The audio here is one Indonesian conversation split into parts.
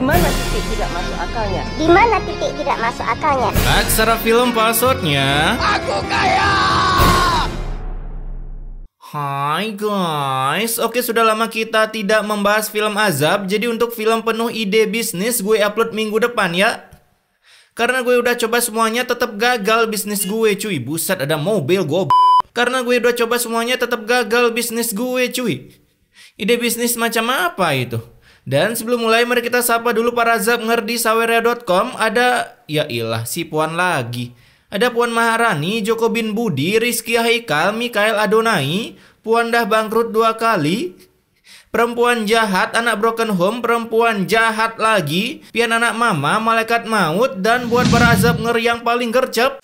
mana titik tidak masuk akalnya? Di mana titik tidak masuk akalnya? Aksara film passwordnya. Aku kaya. Hai guys, oke sudah lama kita tidak membahas film azab Jadi untuk film penuh ide bisnis gue upload minggu depan ya Karena gue udah coba semuanya tetap gagal bisnis gue cuy Buset ada mobil gue Karena gue udah coba semuanya tetap gagal bisnis gue cuy Ide bisnis macam apa itu? Dan sebelum mulai mari kita sapa dulu para Zapner di saweria.com Ada, ya ilah si Puan lagi Ada Puan Maharani, Joko Bin Budi, Rizky Haikal, Mikael Adonai Puan dah bangkrut dua kali Perempuan jahat, anak broken home, perempuan jahat lagi Pian anak mama, malaikat maut Dan buat para Zabnger yang paling gercep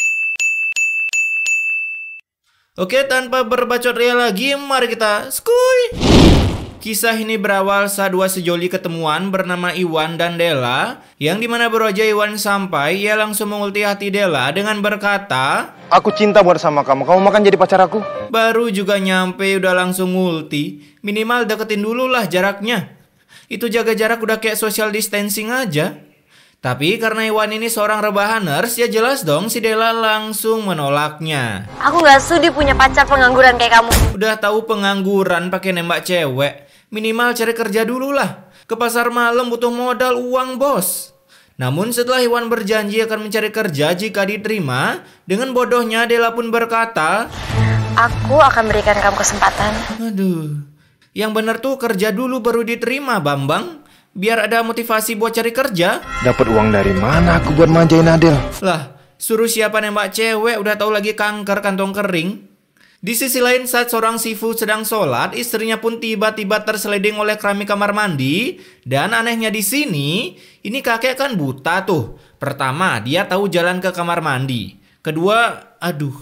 Oke, tanpa berbacot ria lagi, mari kita skuy! Kisah ini berawal saat dua sejoli ketemuan bernama Iwan dan Della, yang dimana baru aja Iwan sampai, ia langsung mengulti hati Della dengan berkata, Aku cinta buat sama kamu, kamu makan jadi pacar aku. Baru juga nyampe udah langsung ngulti, minimal deketin dulu lah jaraknya. Itu jaga jarak udah kayak social distancing aja. Tapi karena Iwan ini seorang rebahaners, ya jelas dong si Della langsung menolaknya. Aku gak sudi punya pacar pengangguran kayak kamu. Udah tahu pengangguran pakai nembak cewek. Minimal cari kerja dulu lah. Ke pasar malam butuh modal uang bos. Namun setelah Iwan berjanji akan mencari kerja jika diterima, dengan bodohnya Dela pun berkata, Aku akan berikan kamu kesempatan. Aduh, yang bener tuh kerja dulu baru diterima Bambang. Biar ada motivasi buat cari kerja. Dapat uang dari mana aku buat manjain Adel? Lah, suruh siapa nembak cewek udah tahu lagi kanker kantong kering. Di sisi lain saat seorang Sifu sedang sholat, istrinya pun tiba-tiba terseleding oleh keramik kamar mandi. Dan anehnya di sini, ini kakek kan buta tuh. Pertama, dia tahu jalan ke kamar mandi. Kedua, aduh.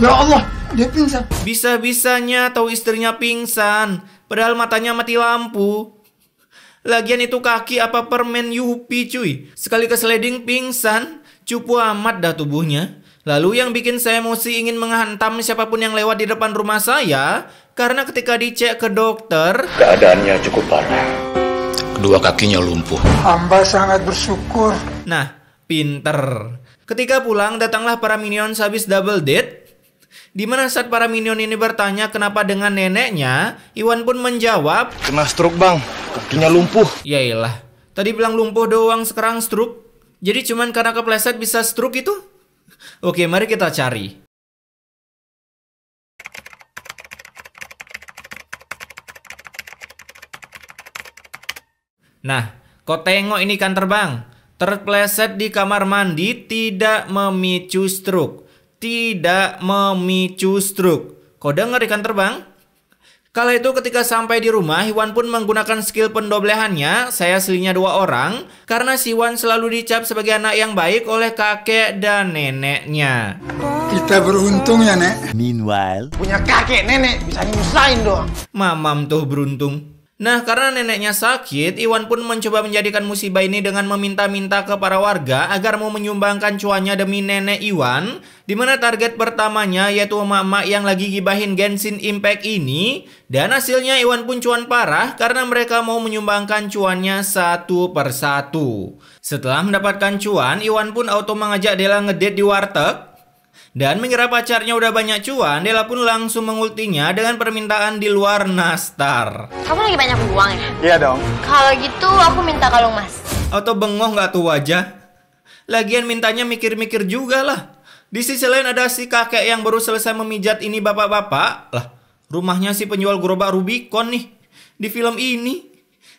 Ya Allah, dia pingsan. Bisa-bisanya tahu istrinya pingsan. Padahal matanya mati lampu. Lagian itu kaki apa permen Yupi cuy. Sekali keseleding pingsan, cupu amat dah tubuhnya. Lalu yang bikin saya emosi ingin menghantam siapapun yang lewat di depan rumah saya karena ketika dicek ke dokter keadaannya cukup parah. Kedua kakinya lumpuh. Hamba sangat bersyukur. Nah, pinter. Ketika pulang datanglah para minion habis double date di mana saat para minion ini bertanya kenapa dengan neneknya, Iwan pun menjawab, "Kena stroke, Bang. Kakinya lumpuh." Yailah. Tadi bilang lumpuh doang, sekarang stroke. Jadi cuman karena kepleset bisa stroke itu? Oke, mari kita cari. Nah, kau tengok ini kan terbang. Terpleset di kamar mandi tidak memicu stroke. Tidak memicu stroke. Kau dengar ikan terbang? Kala itu ketika sampai di rumah, Iwan pun menggunakan skill pendoblehannya, saya selinya dua orang, karena si Iwan selalu dicap sebagai anak yang baik oleh kakek dan neneknya. Kita beruntung ya, Nek. Meanwhile, punya kakek nenek bisa nyusahin dong. Mamam tuh beruntung. Nah, karena neneknya sakit, Iwan pun mencoba menjadikan musibah ini dengan meminta-minta ke para warga agar mau menyumbangkan cuannya demi nenek Iwan, di mana target pertamanya yaitu emak-emak yang lagi gibahin Genshin Impact ini, dan hasilnya Iwan pun cuan parah karena mereka mau menyumbangkan cuannya satu persatu. Setelah mendapatkan cuan, Iwan pun auto mengajak Dela ngedate di warteg, dan mengira pacarnya udah banyak cuan, Della pun langsung mengultinya dengan permintaan di luar Nastar. Kamu lagi banyak uang ya? Iya dong. Kalau gitu aku minta kalung mas. Atau bengong nggak tuh wajah? Lagian mintanya mikir-mikir juga lah. Di sisi lain ada si kakek yang baru selesai memijat ini bapak-bapak. Lah, rumahnya si penjual gerobak Rubicon nih. Di film ini.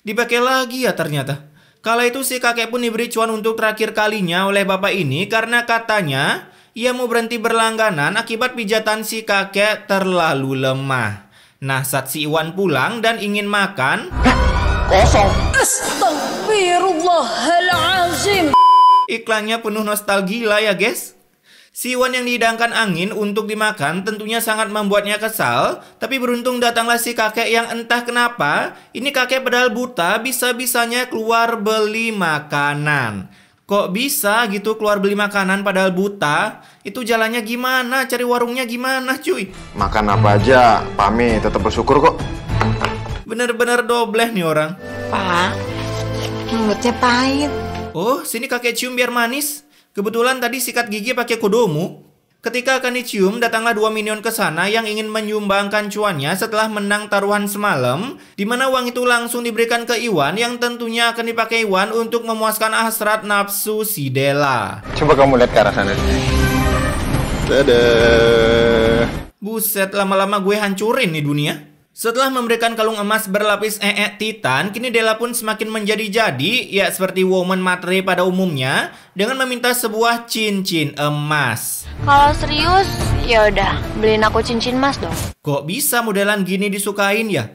Dipakai lagi ya ternyata. Kala itu si kakek pun diberi cuan untuk terakhir kalinya oleh bapak ini karena katanya ia mau berhenti berlangganan akibat pijatan si kakek terlalu lemah. Nah, saat si Iwan pulang dan ingin makan... kosong. Astagfirullahalazim. Iklannya penuh nostalgia ya guys. Si Iwan yang dihidangkan angin untuk dimakan tentunya sangat membuatnya kesal, tapi beruntung datanglah si kakek yang entah kenapa, ini kakek pedal buta bisa-bisanya keluar beli makanan kok bisa gitu keluar beli makanan padahal buta? Itu jalannya gimana? Cari warungnya gimana, cuy? Makan apa aja, Pami tetap bersyukur kok. Bener-bener dobleh nih orang. Pak, mulutnya pahit. Oh, sini kakek cium biar manis. Kebetulan tadi sikat gigi pakai kodomu. Ketika akan dicium, datanglah dua minion ke sana yang ingin menyumbangkan cuannya setelah menang taruhan semalam, di mana uang itu langsung diberikan ke Iwan yang tentunya akan dipakai Iwan untuk memuaskan hasrat nafsu si Della. Coba kamu lihat ke arah sana. Dadah. Buset, lama-lama gue hancurin nih dunia. Setelah memberikan kalung emas berlapis ee titan, kini Della pun semakin menjadi-jadi, ya seperti woman materi pada umumnya, dengan meminta sebuah cincin emas. Kalau serius, ya udah, beliin aku cincin emas dong. Kok bisa modelan gini disukain ya?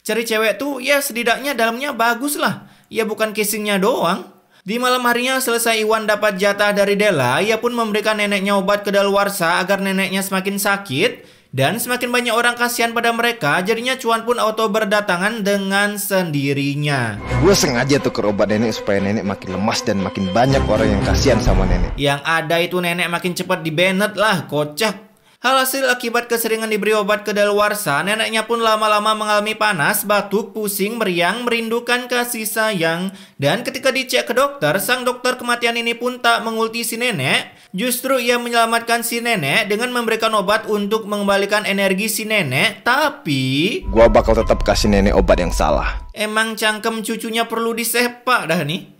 Cari cewek tuh ya setidaknya dalamnya bagus lah, ya bukan casingnya doang. Di malam harinya selesai Iwan dapat jatah dari Della, ia pun memberikan neneknya obat kedaluarsa agar neneknya semakin sakit dan semakin banyak orang kasihan pada mereka, jadinya cuan pun auto berdatangan dengan sendirinya. Gue sengaja tuh ke obat nenek supaya nenek makin lemas dan makin banyak orang yang kasihan sama nenek. Yang ada itu nenek makin cepat dibanned lah, kocak hasil akibat keseringan diberi obat ke kedaluarsa, neneknya pun lama-lama mengalami panas, batuk, pusing, meriang, merindukan kasih sayang. Dan ketika dicek ke dokter, sang dokter kematian ini pun tak mengulti si nenek. Justru ia menyelamatkan si nenek dengan memberikan obat untuk mengembalikan energi si nenek, tapi... Gua bakal tetap kasih nenek obat yang salah. Emang cangkem cucunya perlu disepak dah nih.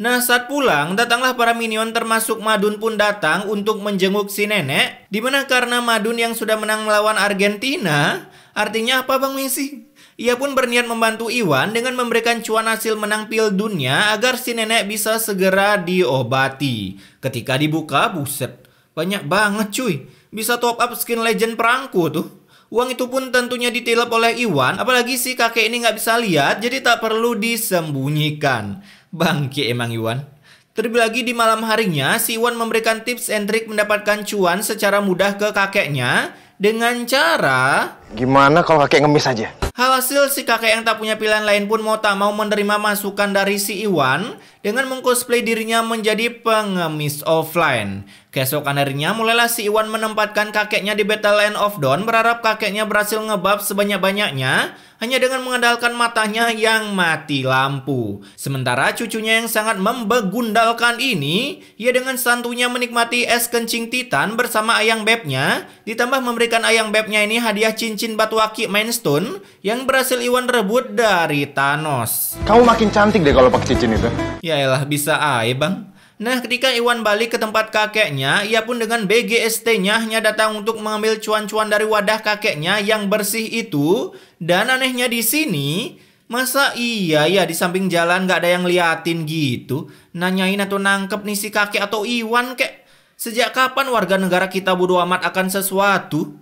Nah saat pulang, datanglah para minion termasuk Madun pun datang untuk menjenguk si nenek. Dimana karena Madun yang sudah menang melawan Argentina, artinya apa Bang Messi? Ia pun berniat membantu Iwan dengan memberikan cuan hasil menang pil dunia agar si nenek bisa segera diobati. Ketika dibuka, buset, banyak banget cuy. Bisa top up skin legend perangku tuh. Uang itu pun tentunya ditilap oleh Iwan, apalagi si kakek ini nggak bisa lihat, jadi tak perlu disembunyikan. Bangke emang Iwan. Terlebih lagi di malam harinya, si Iwan memberikan tips and trik mendapatkan cuan secara mudah ke kakeknya dengan cara Gimana kalau kakek ngemis aja? hasil si kakek yang tak punya pilihan lain pun mau tak mau menerima masukan dari si Iwan dengan mengcosplay dirinya menjadi pengemis offline. Keesokan harinya mulailah si Iwan menempatkan kakeknya di Battle Land of Dawn berharap kakeknya berhasil ngebab sebanyak-banyaknya hanya dengan mengandalkan matanya yang mati lampu. Sementara cucunya yang sangat membegundalkan ini, ia dengan santunya menikmati es kencing titan bersama ayang bebnya, ditambah memberikan ayang bebnya ini hadiah cincin cincin batu akik Mainstone yang berhasil Iwan rebut dari Thanos. Kamu makin cantik deh kalau pakai cincin itu. Yaelah, bisa aja bang. Nah, ketika Iwan balik ke tempat kakeknya, ia pun dengan BGST-nya hanya datang untuk mengambil cuan-cuan dari wadah kakeknya yang bersih itu. Dan anehnya di sini, masa iya ya di samping jalan gak ada yang liatin gitu? Nanyain atau nangkep nih si kakek atau Iwan kek? Sejak kapan warga negara kita bodo amat akan sesuatu?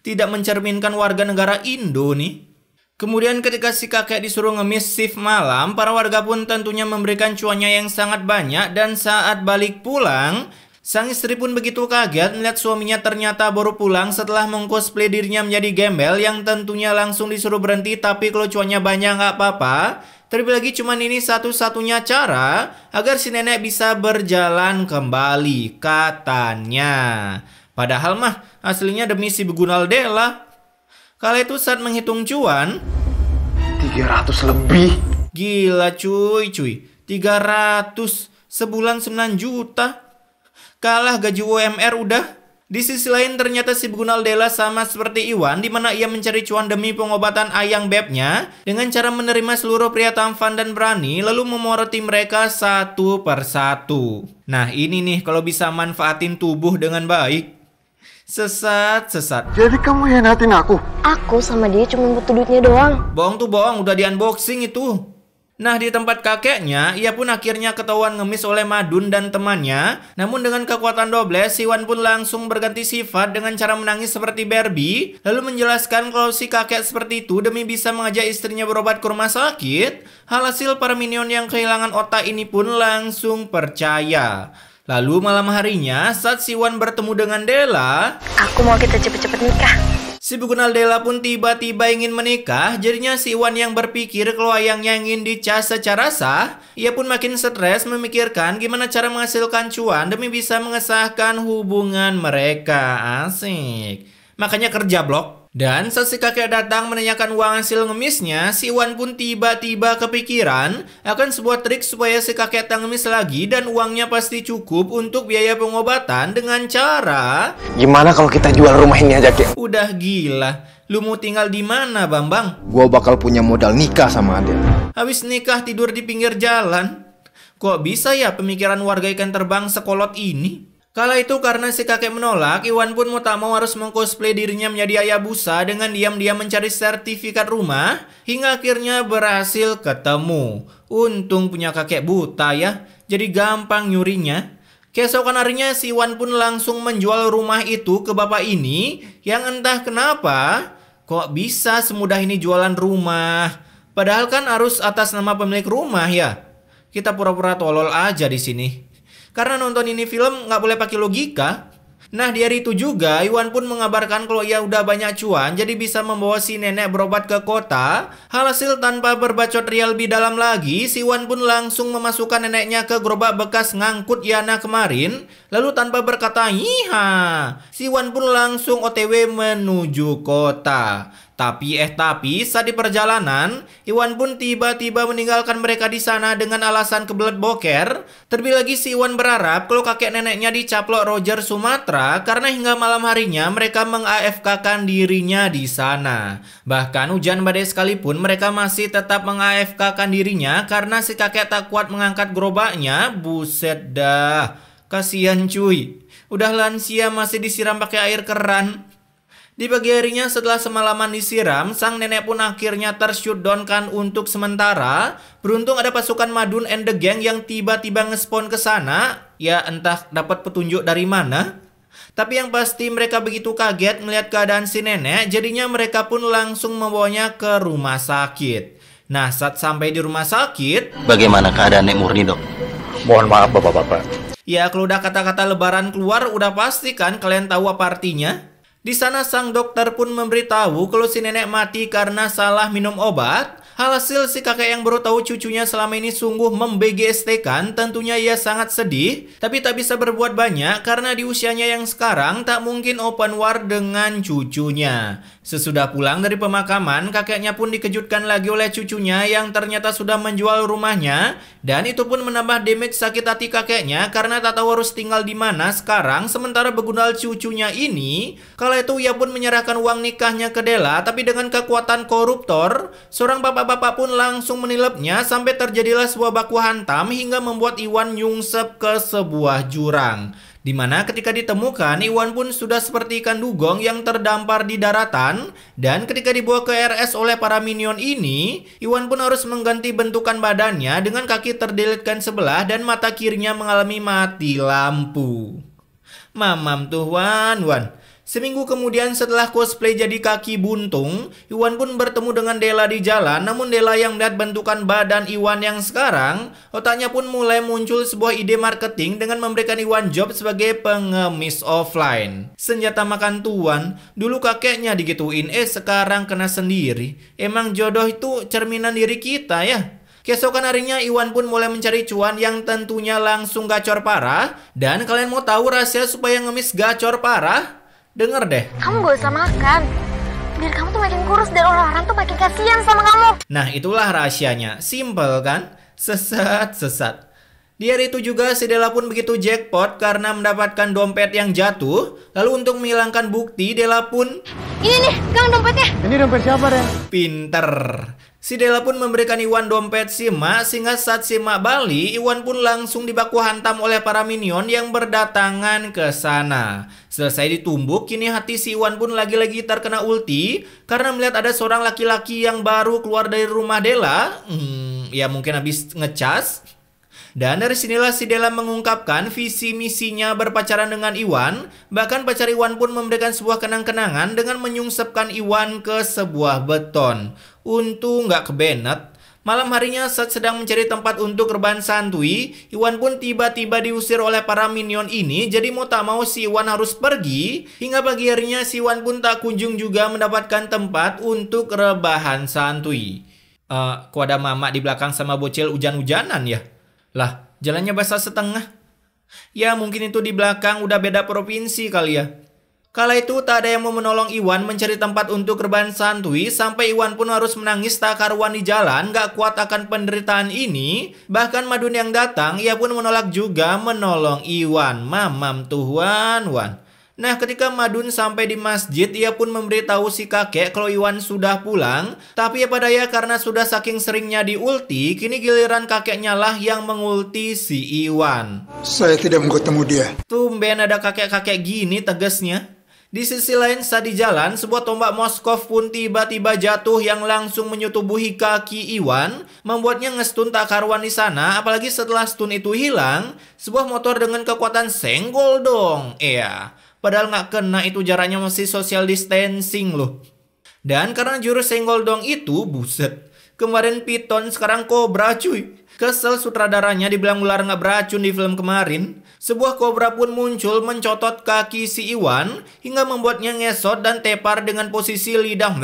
tidak mencerminkan warga negara Indo nih. Kemudian ketika si kakek disuruh ngemis shift malam, para warga pun tentunya memberikan cuannya yang sangat banyak dan saat balik pulang, sang istri pun begitu kaget melihat suaminya ternyata baru pulang setelah mengcosplay dirinya menjadi gembel yang tentunya langsung disuruh berhenti tapi kalau cuannya banyak nggak apa-apa. Terlebih lagi cuman ini satu-satunya cara agar si nenek bisa berjalan kembali katanya. Padahal mah aslinya demi si Begunal Dela. Kala itu saat menghitung cuan 300 lebih. Gila cuy cuy. 300 sebulan 9 juta. Kalah gaji UMR udah. Di sisi lain ternyata si Begunal Dela sama seperti Iwan di mana ia mencari cuan demi pengobatan ayang bebnya dengan cara menerima seluruh pria tampan dan berani lalu memoroti mereka satu persatu. Nah ini nih kalau bisa manfaatin tubuh dengan baik Sesat, sesat. Jadi kamu yang hianatin aku? Aku sama dia cuma butuh duitnya doang. Bohong tuh bohong, udah di unboxing itu. Nah, di tempat kakeknya, ia pun akhirnya ketahuan ngemis oleh Madun dan temannya. Namun dengan kekuatan si Siwan pun langsung berganti sifat dengan cara menangis seperti Barbie, lalu menjelaskan kalau si kakek seperti itu demi bisa mengajak istrinya berobat ke rumah sakit. Hal hasil para minion yang kehilangan otak ini pun langsung percaya. Lalu malam harinya saat Si Wan bertemu dengan Della Aku mau kita cepet-cepet nikah Si Bukunal Della pun tiba-tiba ingin menikah Jadinya Si Wan yang berpikir kalau ayangnya ingin dicas secara sah Ia pun makin stres memikirkan gimana cara menghasilkan cuan Demi bisa mengesahkan hubungan mereka Asik Makanya kerja blok dan sesi kakek datang menanyakan uang hasil ngemisnya, si Wan pun tiba-tiba kepikiran akan sebuah trik supaya si kakek tak ngemis lagi dan uangnya pasti cukup untuk biaya pengobatan dengan cara... Gimana kalau kita jual rumah ini aja, Kek? Udah gila. Lu mau tinggal di mana, Bambang? Gua bakal punya modal nikah sama Ade. Habis nikah tidur di pinggir jalan. Kok bisa ya pemikiran warga ikan terbang sekolot ini? Kala itu karena si kakek menolak, Iwan pun mau tak mau harus mengcosplay dirinya menjadi ayah busa dengan diam-diam mencari sertifikat rumah hingga akhirnya berhasil ketemu. Untung punya kakek buta ya, jadi gampang nyurinya. Keesokan harinya si Iwan pun langsung menjual rumah itu ke bapak ini yang entah kenapa kok bisa semudah ini jualan rumah. Padahal kan harus atas nama pemilik rumah ya. Kita pura-pura tolol aja di sini. Karena nonton ini film nggak boleh pakai logika. Nah di hari itu juga Iwan pun mengabarkan kalau ia udah banyak cuan jadi bisa membawa si nenek berobat ke kota. Hal Hasil tanpa berbacot lebih dalam lagi, si Iwan pun langsung memasukkan neneknya ke gerobak bekas ngangkut Yana kemarin. Lalu tanpa berkata iha, si Iwan pun langsung otw menuju kota. Tapi eh tapi saat di perjalanan, Iwan pun tiba-tiba meninggalkan mereka di sana dengan alasan kebelet boker. Terlebih lagi si Iwan berharap kalau kakek neneknya dicaplok Roger Sumatera karena hingga malam harinya mereka meng dirinya di sana. Bahkan hujan badai sekalipun mereka masih tetap meng dirinya karena si kakek tak kuat mengangkat gerobaknya. Buset dah, kasihan cuy. Udah lansia masih disiram pakai air keran. Di pagi harinya setelah semalaman disiram, sang nenek pun akhirnya tersyudonkan untuk sementara. Beruntung ada pasukan Madun and the Gang yang tiba-tiba ngespon ke sana. Ya entah dapat petunjuk dari mana. Tapi yang pasti mereka begitu kaget melihat keadaan si nenek, jadinya mereka pun langsung membawanya ke rumah sakit. Nah, saat sampai di rumah sakit... Bagaimana keadaan Nek Murni, dok? Mohon maaf, bapak-bapak. Ya, kalau udah kata-kata lebaran keluar, udah pasti kan kalian tahu apa artinya? Di sana sang dokter pun memberitahu kalau si nenek mati karena salah minum obat Alhasil si kakek yang baru tahu cucunya selama ini sungguh membgst tentunya ia sangat sedih, tapi tak bisa berbuat banyak karena di usianya yang sekarang tak mungkin open war dengan cucunya. Sesudah pulang dari pemakaman, kakeknya pun dikejutkan lagi oleh cucunya yang ternyata sudah menjual rumahnya dan itu pun menambah damage sakit hati kakeknya karena tak tahu harus tinggal di mana sekarang sementara begundal cucunya ini. Kala itu ia pun menyerahkan uang nikahnya ke Della tapi dengan kekuatan koruptor, seorang bapak Apapun pun langsung menilapnya sampai terjadilah sebuah baku hantam hingga membuat Iwan nyungsep ke sebuah jurang. Di mana ketika ditemukan, Iwan pun sudah seperti ikan dugong yang terdampar di daratan dan ketika dibawa ke RS oleh para minion ini, Iwan pun harus mengganti bentukan badannya dengan kaki terdelitkan sebelah dan mata kirinya mengalami mati lampu. Mamam tuh Wan, Wan. Seminggu kemudian setelah cosplay jadi kaki buntung, Iwan pun bertemu dengan Dela di jalan. Namun Dela yang melihat bentukan badan Iwan yang sekarang, otaknya pun mulai muncul sebuah ide marketing dengan memberikan Iwan job sebagai pengemis offline. Senjata makan tuan, dulu kakeknya digituin, eh sekarang kena sendiri. Emang jodoh itu cerminan diri kita ya? Keesokan harinya Iwan pun mulai mencari cuan yang tentunya langsung gacor parah. Dan kalian mau tahu rahasia supaya ngemis gacor parah? Dengar deh. Kamu gak usah makan. Biar kamu tuh makin kurus dan orang-orang tuh makin kasihan sama kamu. Nah itulah rahasianya. Simple kan? Sesat-sesat. Di hari itu juga si Della pun begitu jackpot karena mendapatkan dompet yang jatuh. Lalu untuk menghilangkan bukti, Della pun... Ini nih, Kang dompetnya. Ini dompet siapa, deh Pinter. Si Dela pun memberikan Iwan dompet Sima sehingga saat Sima Bali, Iwan pun langsung dibaku hantam oleh para minion yang berdatangan ke sana. Selesai ditumbuk, kini hati si Iwan pun lagi-lagi terkena ulti karena melihat ada seorang laki-laki yang baru keluar dari rumah Dela. Hmm, ya mungkin habis ngecas. Dan dari sinilah si Dela mengungkapkan visi misinya berpacaran dengan Iwan. Bahkan pacar Iwan pun memberikan sebuah kenang-kenangan dengan menyungsepkan Iwan ke sebuah beton. Untung nggak kebenet. Malam harinya saat sedang mencari tempat untuk rebahan santuy, Iwan pun tiba-tiba diusir oleh para minion ini jadi mau tak mau si Iwan harus pergi. Hingga pagi harinya si Iwan pun tak kunjung juga mendapatkan tempat untuk rebahan santui. Uh, kok ada mama di belakang sama bocil hujan-hujanan ya? Lah, jalannya basah setengah. Ya mungkin itu di belakang udah beda provinsi kali ya. Kala itu tak ada yang mau menolong Iwan mencari tempat untuk rebahan Santui sampai Iwan pun harus menangis tak karuan di jalan gak kuat akan penderitaan ini. Bahkan Madun yang datang ia pun menolak juga menolong Iwan. Mamam Tuhan, Wan. Nah ketika Madun sampai di masjid ia pun memberitahu si kakek kalau Iwan sudah pulang. Tapi ya padahal karena sudah saking seringnya diulti kini giliran kakeknya lah yang mengulti si Iwan. Saya tidak mau ketemu dia. Tumben ada kakek-kakek gini tegasnya. Di sisi lain, saat di jalan, sebuah tombak Moskov pun tiba-tiba jatuh yang langsung menyetubuhi kaki Iwan, membuatnya ngestun tak karuan di sana, apalagi setelah stun itu hilang, sebuah motor dengan kekuatan senggol dong. Iya, padahal nggak kena itu jaraknya masih social distancing loh. Dan karena jurus senggol dong itu, buset. Kemarin Piton, sekarang kobra cuy. Kesel sutradaranya dibilang ular nggak beracun di film kemarin. Sebuah kobra pun muncul mencotot kaki si Iwan hingga membuatnya ngesot dan tepar dengan posisi lidah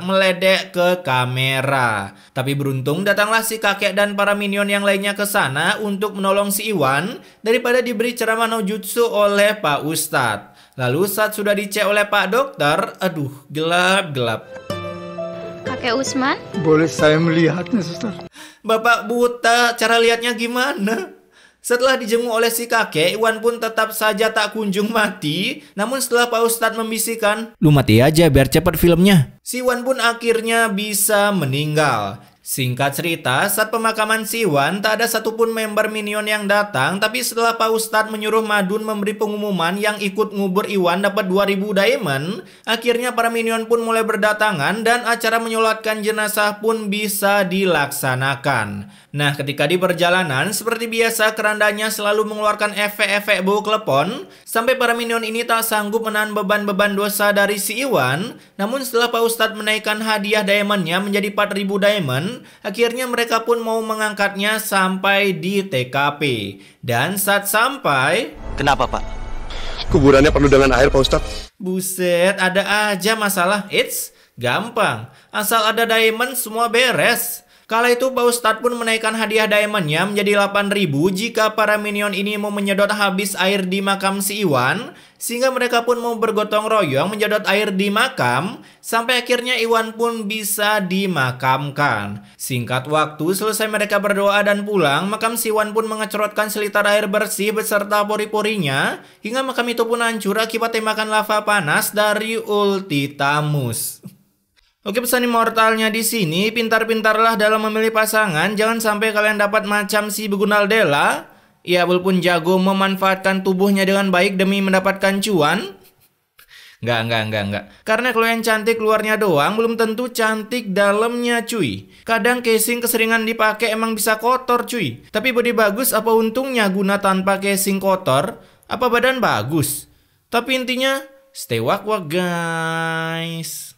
meledek ke kamera. Tapi beruntung datanglah si kakek dan para minion yang lainnya ke sana untuk menolong si Iwan daripada diberi ceramah no jutsu oleh Pak Ustadz. Lalu saat sudah dicek oleh Pak Dokter, aduh gelap-gelap. Kakek Usman? Boleh saya melihatnya, Suster? Bapak buta, cara lihatnya gimana? Setelah dijenguk oleh si kakek, Iwan pun tetap saja tak kunjung mati. Namun setelah Pak Ustadz membisikkan, Lu mati aja biar cepat filmnya. Si Iwan pun akhirnya bisa meninggal. Singkat cerita, saat pemakaman Siwan, tak ada satupun member Minion yang datang, tapi setelah Pak Ustadz menyuruh Madun memberi pengumuman yang ikut ngubur Iwan dapat 2000 diamond, akhirnya para Minion pun mulai berdatangan dan acara menyolatkan jenazah pun bisa dilaksanakan. Nah, ketika di perjalanan, seperti biasa kerandanya selalu mengeluarkan efek-efek bau klepon, sampai para Minion ini tak sanggup menahan beban-beban dosa dari si Iwan, namun setelah Pak Ustadz menaikkan hadiah diamondnya menjadi 4000 diamond, akhirnya mereka pun mau mengangkatnya sampai di TKP. Dan saat sampai... Kenapa Pak? Kuburannya perlu dengan air Pak Ustadz. Buset, ada aja masalah. It's gampang. Asal ada diamond semua beres. Kala itu Pak Ustadz pun menaikkan hadiah diamondnya menjadi 8000 jika para minion ini mau menyedot habis air di makam si Iwan sehingga mereka pun mau bergotong royong menyedot air di makam sampai akhirnya Iwan pun bisa dimakamkan. Singkat waktu selesai mereka berdoa dan pulang, makam si Iwan pun mengecerotkan selitar air bersih beserta pori-porinya hingga makam itu pun hancur akibat tembakan lava panas dari ulti Tamus. Oke pesan immortalnya di sini, pintar-pintarlah dalam memilih pasangan, jangan sampai kalian dapat macam si begunal dela, Ia ya, walaupun jago memanfaatkan tubuhnya dengan baik demi mendapatkan cuan. Nggak, nggak, nggak, nggak. Karena kalau yang cantik luarnya doang, belum tentu cantik dalamnya cuy. Kadang casing keseringan dipakai emang bisa kotor cuy. Tapi body bagus apa untungnya guna tanpa casing kotor? Apa badan bagus? Tapi intinya, stay wak-wak guys.